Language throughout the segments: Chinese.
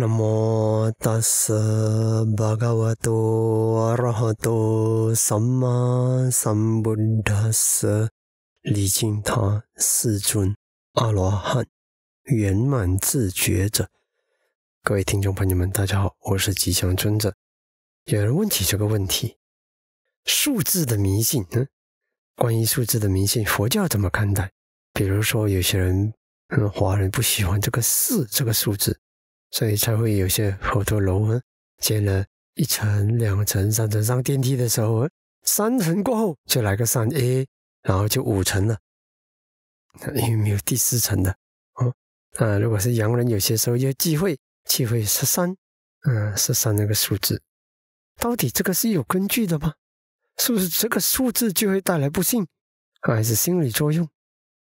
那么达斯巴嘎瓦多阿罗哈多萨玛萨 b 达 d 离经他世尊阿罗汉圆满自觉者，各位听众朋友们，大家好，我是吉祥尊者。有人问起这个问题：数字的迷信，嗯，关于数字的迷信，佛教怎么看待？比如说，有些人，嗯，华人不喜欢这个四这个数字。所以才会有些好多楼啊，建了一层、两层、三层上电梯的时候，三层过后就来个三 A，然后就五层了，因为没有第四层的。哦。啊，如果是洋人，有些时候要忌讳忌讳十三，嗯，十三那个数字，到底这个是有根据的吗？是不是这个数字就会带来不幸，还是心理作用？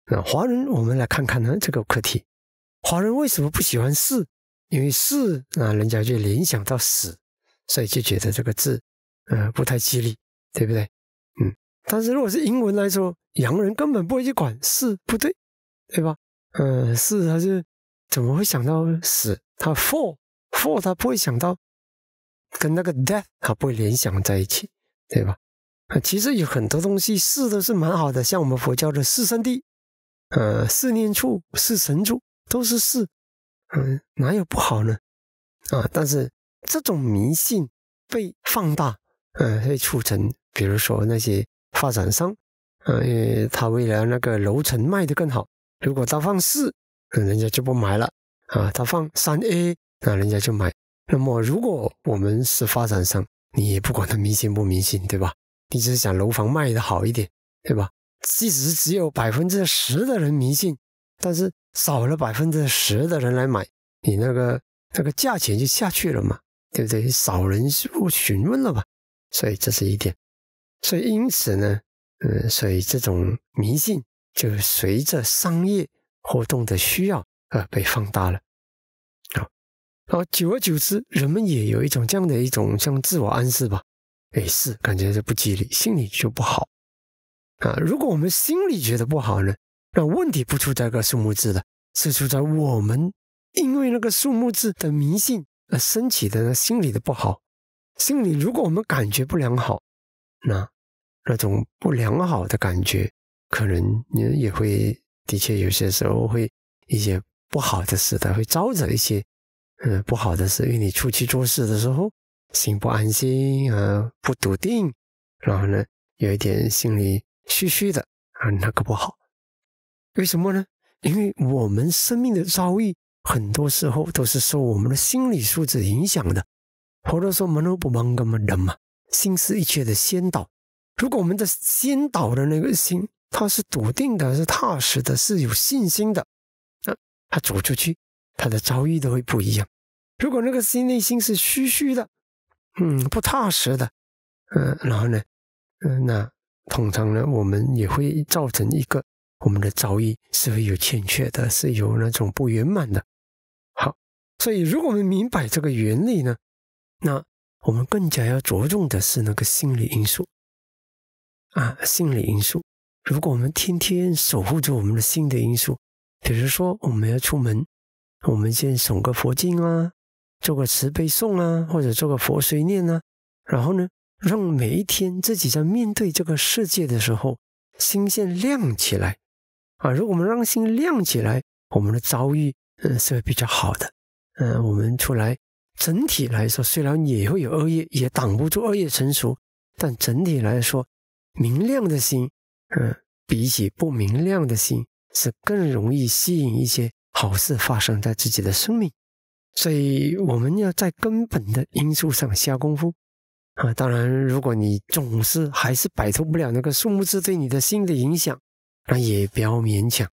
那华人，我们来看看呢这个课题，华人为什么不喜欢四？因为是啊，人家就联想到死，所以就觉得这个字，呃，不太吉利，对不对？嗯，但是如果是英文来说，洋人根本不会去管是不对，对吧？嗯，是他是怎么会想到死？他 for for 他不会想到跟那个 death 他不会联想在一起，对吧？啊，其实有很多东西，是都是蛮好的，像我们佛教的四圣地，呃，四念处、四神处都是是。嗯，哪有不好呢？啊，但是这种迷信被放大，嗯，会促成，比如说那些发展商，呃，他为了那个楼层卖的更好，如果他放四，人家就不买了啊；他放三 A，那人家就买。那么，如果我们是发展商，你也不管他迷信不迷信，对吧？你只是想楼房卖的好一点，对吧？即使只有百分之十的人迷信，但是。少了百分之十的人来买，你那个那个价钱就下去了嘛，对不对？少人询询问了吧，所以这是一点。所以因此呢，嗯，所以这种迷信就随着商业活动的需要啊被放大了，啊，然后久而久之，人们也有一种这样的一种像自我暗示吧，哎是感觉就不吉利，心里就不好啊。如果我们心里觉得不好呢？那问题不出在个数目字的，是出在我们因为那个数目字的迷信而升起的那心理的不好。心理如果我们感觉不良好，那那种不良好的感觉，可能你也会的确有些时候会一些不好的事的，会招惹一些嗯不好的事。因为你出去做事的时候心不安心啊，不笃定，然后呢有一点心里虚虚的啊，那个不好。为什么呢？因为我们生命的遭遇，很多时候都是受我们的心理素质影响的。或者说，门都不忙个么人嘛，心是一切的先导。如果我们的先导的那个心，它是笃定的，是踏实的，是有信心的，那他走出去，他的遭遇都会不一样。如果那个心内心是虚虚的，嗯，不踏实的，嗯，然后呢，嗯，那通常呢，我们也会造成一个。我们的遭遇是会有欠缺的，是有那种不圆满的。好，所以如果我们明白这个原理呢，那我们更加要着重的是那个心理因素啊，心理因素。如果我们天天守护着我们的心理因素，比如说我们要出门，我们先诵个佛经啊，做个慈悲颂啊，或者做个佛随念啊，然后呢，让每一天自己在面对这个世界的时候，心先亮起来。啊，如果我们让心亮起来，我们的遭遇嗯是会比较好的。嗯，我们出来整体来说，虽然也会有恶业，也挡不住恶业成熟，但整体来说，明亮的心嗯，比起不明亮的心，是更容易吸引一些好事发生在自己的生命。所以我们要在根本的因素上下功夫啊。当然，如果你总是还是摆脱不了那个数目之对你的心的影响。那也不要勉强，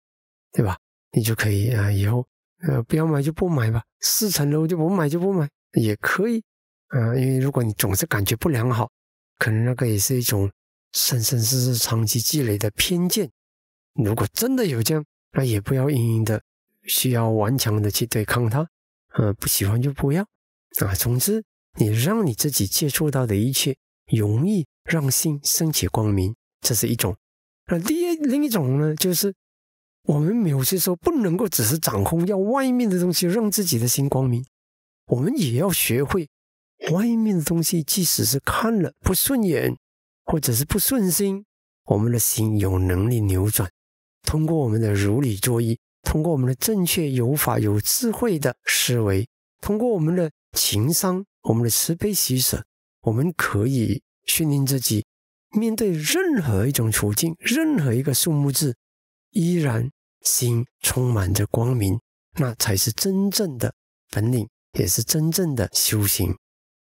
对吧？你就可以啊，以后呃，不要买就不买吧。四层楼就不买就不买也可以，啊，因为如果你总是感觉不良好，可能那个也是一种生生世世长期积累的偏见。如果真的有这样，那也不要硬硬的，需要顽强的去对抗它。呃，不喜欢就不要啊。总之，你让你自己接触到的一切，容易让心升起光明，这是一种。那第二另一种呢，就是我们有些时候不能够只是掌控要外面的东西，让自己的心光明。我们也要学会，外面的东西，即使是看了不顺眼，或者是不顺心，我们的心有能力扭转。通过我们的如理作意，通过我们的正确有法有智慧的思维，通过我们的情商，我们的慈悲喜舍，我们可以训练自己。面对任何一种处境，任何一个数目字，依然心充满着光明，那才是真正的本领，也是真正的修行。